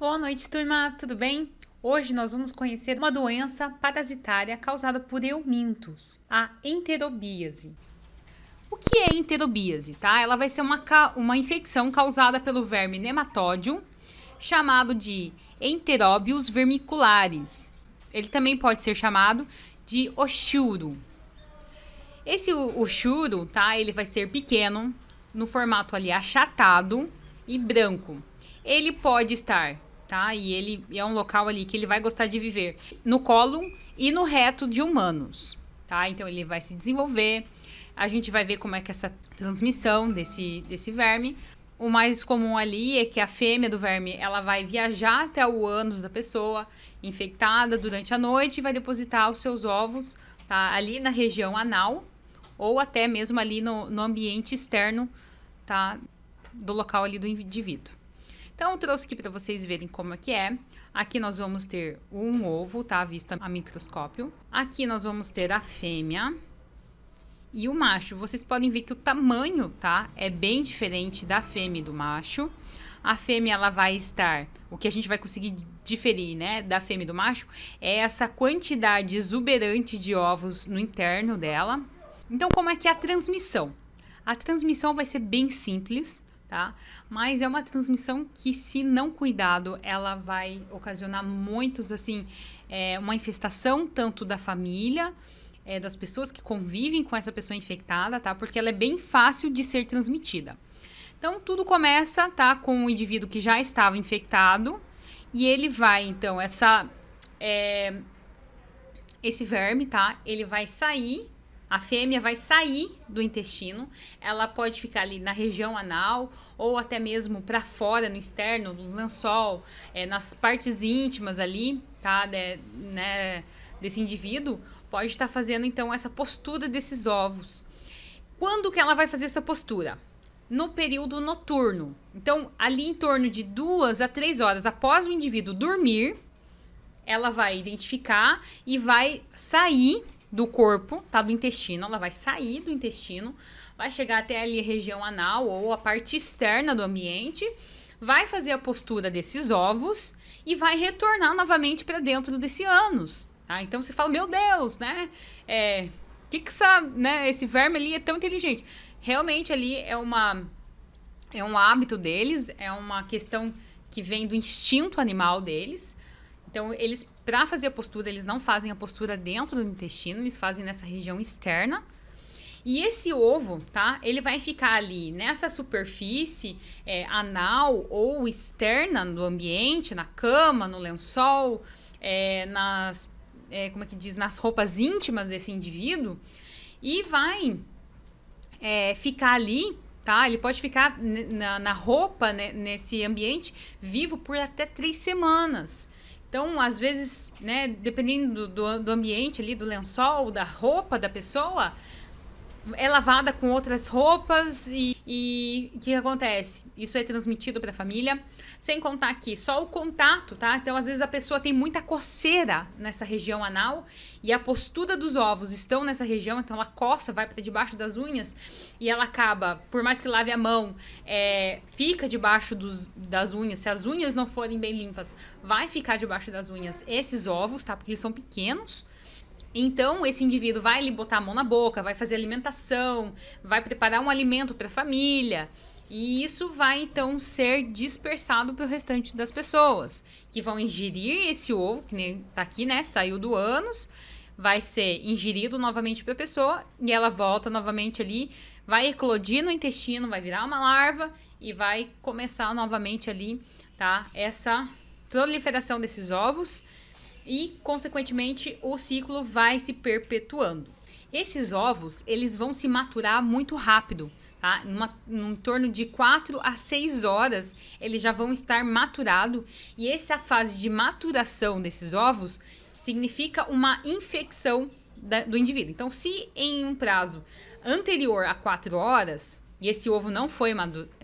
Boa noite, turma, tudo bem? Hoje nós vamos conhecer uma doença parasitária causada por eumintos, a enterobíase. O que é enterobíase, tá? Ela vai ser uma, uma infecção causada pelo verme nematódio, chamado de enteróbios vermiculares. Ele também pode ser chamado de oxuro. Esse oxuro, tá? Ele vai ser pequeno, no formato ali achatado e branco. Ele pode estar tá? E ele é um local ali que ele vai gostar de viver no colo e no reto de humanos, tá? Então ele vai se desenvolver. A gente vai ver como é que é essa transmissão desse, desse verme. O mais comum ali é que a fêmea do verme ela vai viajar até o ânus da pessoa infectada durante a noite e vai depositar os seus ovos tá? ali na região anal ou até mesmo ali no, no ambiente externo tá? do local ali do indivíduo. Então, eu trouxe aqui para vocês verem como é que é. Aqui nós vamos ter um ovo, tá? visto vista a microscópio. Aqui nós vamos ter a fêmea e o macho. Vocês podem ver que o tamanho, tá? É bem diferente da fêmea e do macho. A fêmea, ela vai estar... O que a gente vai conseguir diferir, né? Da fêmea e do macho é essa quantidade exuberante de ovos no interno dela. Então, como é que é a transmissão? A transmissão vai ser bem simples tá? Mas é uma transmissão que, se não cuidado, ela vai ocasionar muitos, assim, é, uma infestação tanto da família, é, das pessoas que convivem com essa pessoa infectada, tá? Porque ela é bem fácil de ser transmitida. Então, tudo começa, tá? Com o indivíduo que já estava infectado e ele vai, então, essa... É, esse verme, tá? Ele vai sair a fêmea vai sair do intestino, ela pode ficar ali na região anal ou até mesmo para fora, no externo, no lençol, é, nas partes íntimas ali, tá? De, né, desse indivíduo, pode estar tá fazendo então essa postura desses ovos. Quando que ela vai fazer essa postura? No período noturno. Então, ali em torno de duas a três horas após o indivíduo dormir, ela vai identificar e vai sair do corpo, tá? Do intestino. Ela vai sair do intestino, vai chegar até ali a região anal ou a parte externa do ambiente, vai fazer a postura desses ovos e vai retornar novamente para dentro desse ânus, tá? Então você fala, meu Deus, né? É, que que essa, né, esse verme ali é tão inteligente? Realmente ali é uma é um hábito deles, é uma questão que vem do instinto animal deles. Então eles para fazer a postura, eles não fazem a postura dentro do intestino, eles fazem nessa região externa. E esse ovo, tá? Ele vai ficar ali nessa superfície é, anal ou externa do ambiente, na cama, no lençol, é, nas, é, como é que diz, nas roupas íntimas desse indivíduo e vai é, ficar ali, tá? Ele pode ficar na, na roupa, né, nesse ambiente vivo por até três semanas. Então, às vezes, né, dependendo do, do ambiente ali, do lençol, da roupa da pessoa, é lavada com outras roupas e, o que acontece? Isso é transmitido para a família, sem contar que só o contato, tá? Então, às vezes a pessoa tem muita coceira nessa região anal e a postura dos ovos estão nessa região, então ela coça, vai para debaixo das unhas e ela acaba, por mais que lave a mão, é, fica debaixo dos, das unhas. Se as unhas não forem bem limpas, vai ficar debaixo das unhas esses ovos, tá? Porque eles são pequenos. Então, esse indivíduo vai lhe botar a mão na boca, vai fazer alimentação, vai preparar um alimento para a família. E isso vai então ser dispersado para o restante das pessoas, que vão ingerir esse ovo, que nem tá aqui, né? Saiu do ânus, vai ser ingerido novamente para a pessoa e ela volta novamente ali, vai eclodir no intestino, vai virar uma larva e vai começar novamente ali, tá? Essa proliferação desses ovos e, consequentemente, o ciclo vai se perpetuando. Esses ovos, eles vão se maturar muito rápido, tá? Numa, em torno de 4 a 6 horas, eles já vão estar maturado e essa fase de maturação desses ovos significa uma infecção da, do indivíduo. Então, se em um prazo anterior a 4 horas e esse ovo não foi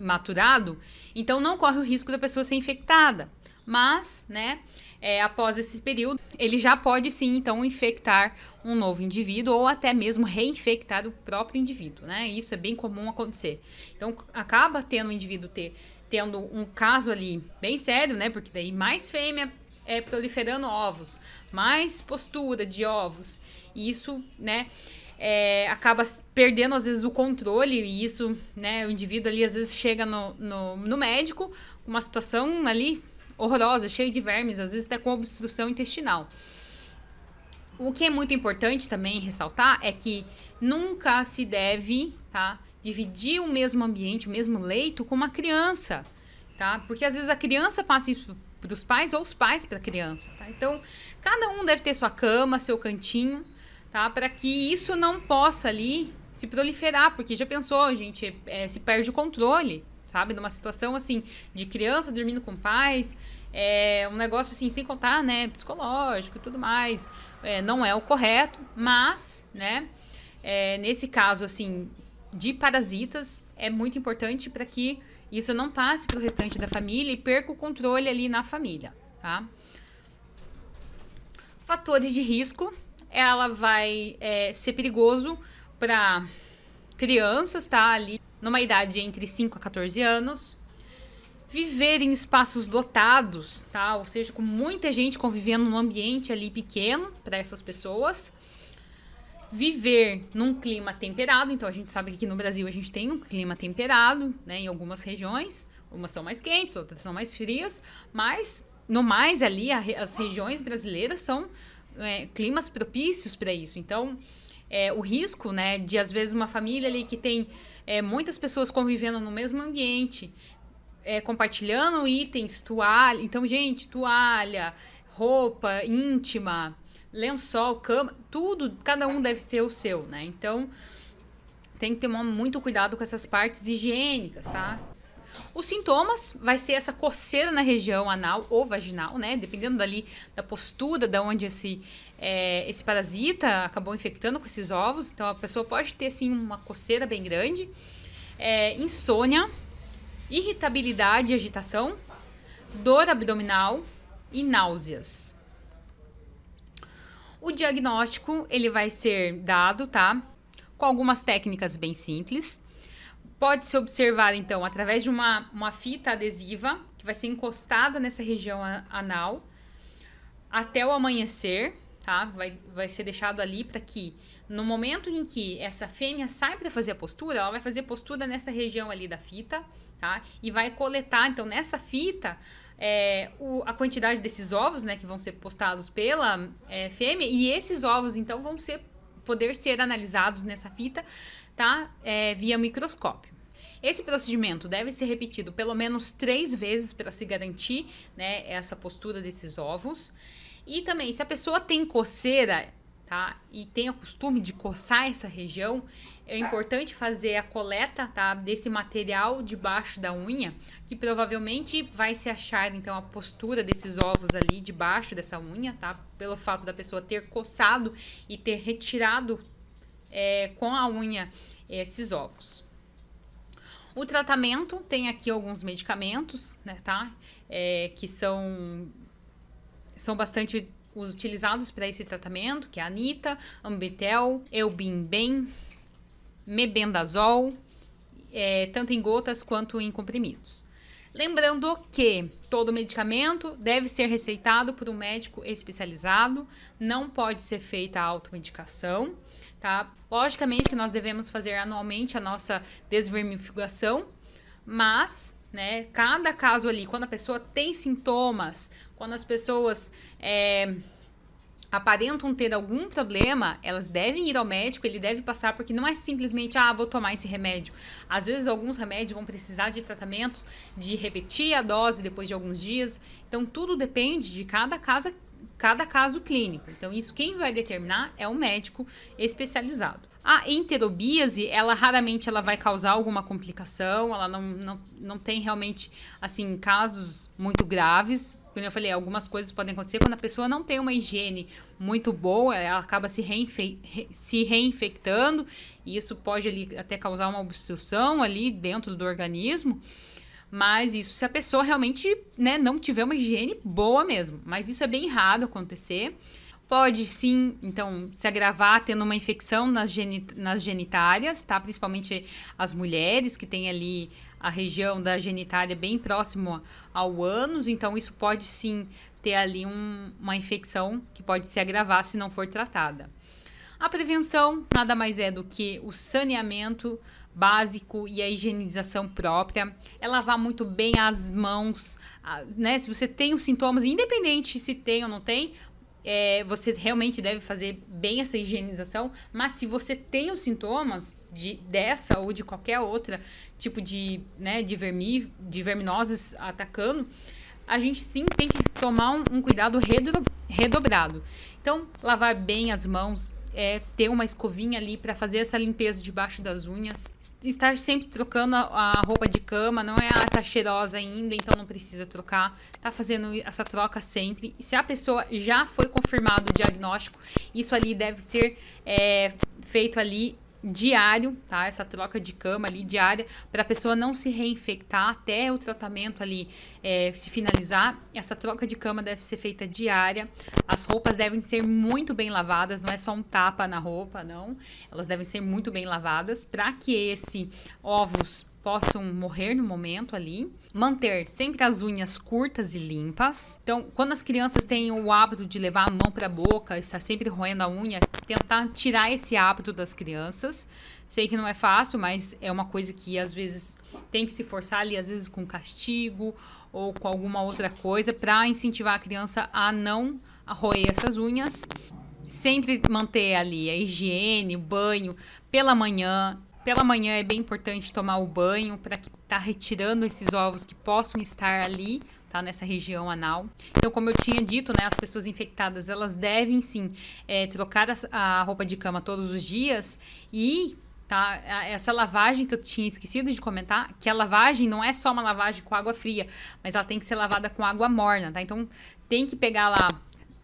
maturado, então não corre o risco da pessoa ser infectada. Mas, né, é, após esse período, ele já pode sim então infectar um novo indivíduo ou até mesmo reinfectar o próprio indivíduo, né? Isso é bem comum acontecer. Então acaba tendo o indivíduo ter tendo um caso ali bem sério, né? Porque daí mais fêmea é, proliferando ovos, mais postura de ovos, e isso, né? É, acaba perdendo às vezes o controle e isso, né? O indivíduo ali às vezes chega no, no, no médico, uma situação ali horrorosa, cheia de vermes, às vezes até com obstrução intestinal. O que é muito importante também ressaltar é que nunca se deve, tá, dividir o mesmo ambiente, o mesmo leito com uma criança, tá? Porque às vezes a criança passa isso para os pais ou os pais para a criança, tá? Então, cada um deve ter sua cama, seu cantinho, tá? Para que isso não possa ali se proliferar, porque já pensou, gente, é, se perde o controle, sabe? Numa situação assim, de criança dormindo com pais, é um negócio assim, sem contar, né? Psicológico e tudo mais. É, não é o correto, mas, né? É, nesse caso, assim, de parasitas, é muito importante para que isso não passe para o restante da família e perca o controle ali na família, tá? Fatores de risco, ela vai é, ser perigoso para crianças, tá? Ali numa idade entre 5 a 14 anos, viver em espaços lotados, tá? Ou seja, com muita gente convivendo num ambiente ali pequeno para essas pessoas. Viver num clima temperado, então a gente sabe que aqui no Brasil a gente tem um clima temperado, né, em algumas regiões, umas são mais quentes, outras são mais frias, mas no mais ali a, as regiões brasileiras são é, climas propícios para isso. Então, é, o risco, né, de às vezes uma família ali que tem é, muitas pessoas convivendo no mesmo ambiente, é, compartilhando itens, toalha. Então, gente, toalha, roupa íntima, lençol, cama, tudo, cada um deve ter o seu, né? Então, tem que ter muito cuidado com essas partes higiênicas, tá? Os sintomas vai ser essa coceira na região anal ou vaginal, né? Dependendo dali da postura, da onde esse, é, esse parasita acabou infectando com esses ovos. Então a pessoa pode ter sim uma coceira bem grande, é, insônia, irritabilidade e agitação, dor abdominal e náuseas. O diagnóstico ele vai ser dado, tá? Com algumas técnicas bem simples. Pode-se observar, então, através de uma, uma fita adesiva que vai ser encostada nessa região anal até o amanhecer, tá? Vai, vai ser deixado ali para que no momento em que essa fêmea sai para fazer a postura, ela vai fazer postura nessa região ali da fita, tá? E vai coletar, então, nessa fita, é, o, a quantidade desses ovos, né, que vão ser postados pela é, fêmea, e esses ovos, então, vão ser poder ser analisados nessa fita Tá, é, via microscópio. Esse procedimento deve ser repetido pelo menos três vezes para se garantir né, essa postura desses ovos. E também, se a pessoa tem coceira tá, e tem o costume de coçar essa região, é importante fazer a coleta tá, desse material debaixo da unha, que provavelmente vai se achar então a postura desses ovos ali debaixo dessa unha, tá? Pelo fato da pessoa ter coçado e ter retirado é, com a unha esses ovos. O tratamento tem aqui alguns medicamentos, né, tá? É, que são, são bastante utilizados para esse tratamento, que é a Anita, Ambetel, Elbimben, Mebendazol, é, tanto em gotas quanto em comprimidos. Lembrando que todo medicamento deve ser receitado por um médico especializado, não pode ser feita a automedicação Tá? Logicamente que nós devemos fazer anualmente a nossa desvermificação, mas né? Cada caso ali, quando a pessoa tem sintomas, quando as pessoas é, aparentam ter algum problema, elas devem ir ao médico, ele deve passar, porque não é simplesmente, ah, vou tomar esse remédio. Às vezes, alguns remédios vão precisar de tratamentos, de repetir a dose depois de alguns dias. Então, tudo depende de cada caso, cada caso clínico. Então, isso quem vai determinar é o médico especializado. A enterobíase, ela raramente ela vai causar alguma complicação, ela não, não, não tem realmente, assim, casos muito graves. Como eu falei, algumas coisas podem acontecer quando a pessoa não tem uma higiene muito boa, ela acaba se, reinfe se reinfectando, e isso pode ali até causar uma obstrução ali dentro do organismo. Mas isso se a pessoa realmente né, não tiver uma higiene boa mesmo. Mas isso é bem raro acontecer. Pode sim, então, se agravar tendo uma infecção nas, genit nas genitárias, tá? Principalmente as mulheres que têm ali a região da genitália bem próximo ao ânus, então isso pode sim ter ali um, uma infecção que pode se agravar se não for tratada. A prevenção nada mais é do que o saneamento básico e a higienização própria. É lavar muito bem as mãos, né? Se você tem os sintomas, independente se tem ou não tem, é, você realmente deve fazer bem essa higienização, mas se você tem os sintomas de dessa ou de qualquer outra tipo de, né, de, vermi, de verminoses atacando, a gente sim tem que tomar um, um cuidado redobrado. Então, lavar bem as mãos, é, ter uma escovinha ali para fazer essa limpeza debaixo das unhas. Estar sempre trocando a, a roupa de cama, não é a ah, tá cheirosa ainda, então não precisa trocar. Tá fazendo essa troca sempre. E se a pessoa já foi confirmado o diagnóstico, isso ali deve ser é, feito ali diário, tá? Essa troca de cama ali diária para a pessoa não se reinfectar até o tratamento ali é, se finalizar. Essa troca de cama deve ser feita diária. As roupas devem ser muito bem lavadas, não é só um tapa na roupa, não. Elas devem ser muito bem lavadas para que esse ovos possam morrer no momento ali. Manter sempre as unhas curtas e limpas. Então, quando as crianças têm o hábito de levar a mão para a boca, estar sempre roendo a unha, tentar tirar esse hábito das crianças. Sei que não é fácil, mas é uma coisa que às vezes tem que se forçar ali, às vezes com castigo ou com alguma outra coisa, para incentivar a criança a não roer essas unhas sempre manter ali a higiene, o banho pela manhã, pela manhã é bem importante tomar o banho para que tá retirando esses ovos que possam estar ali, tá nessa região anal. Então, como eu tinha dito, né, as pessoas infectadas elas devem sim é, trocar a roupa de cama todos os dias e Tá? Essa lavagem que eu tinha esquecido de comentar, que a lavagem não é só uma lavagem com água fria, mas ela tem que ser lavada com água morna, tá? Então tem que pegar lá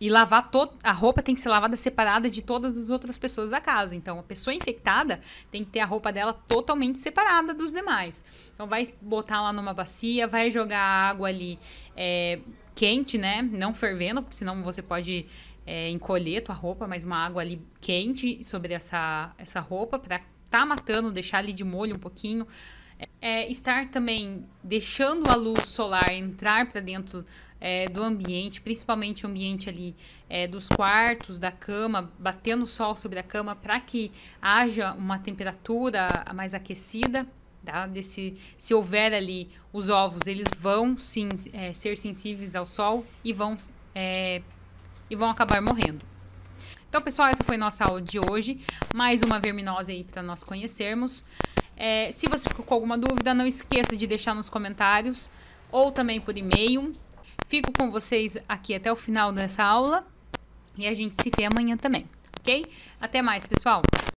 e lavar toda a roupa tem que ser lavada separada de todas as outras pessoas da casa. Então, a pessoa infectada tem que ter a roupa dela totalmente separada dos demais. Então, vai botar lá numa bacia, vai jogar água ali é, quente, né? Não fervendo, porque senão você pode é, encolher tua roupa, mas uma água ali quente sobre essa, essa roupa para tá matando, deixar ali de molho um pouquinho é, estar também deixando a luz solar entrar para dentro é, do ambiente, principalmente o ambiente ali é, dos quartos, da cama, batendo o sol sobre a cama para que haja uma temperatura mais aquecida. Tá? Desse, se houver ali os ovos, eles vão sim é, ser sensíveis ao sol e vão, é, e vão acabar morrendo. Então, pessoal, essa foi nossa aula de hoje. Mais uma verminose aí para nós conhecermos. É, se você ficou com alguma dúvida, não esqueça de deixar nos comentários ou também por e-mail. Fico com vocês aqui até o final dessa aula e a gente se vê amanhã também, ok? Até mais, pessoal!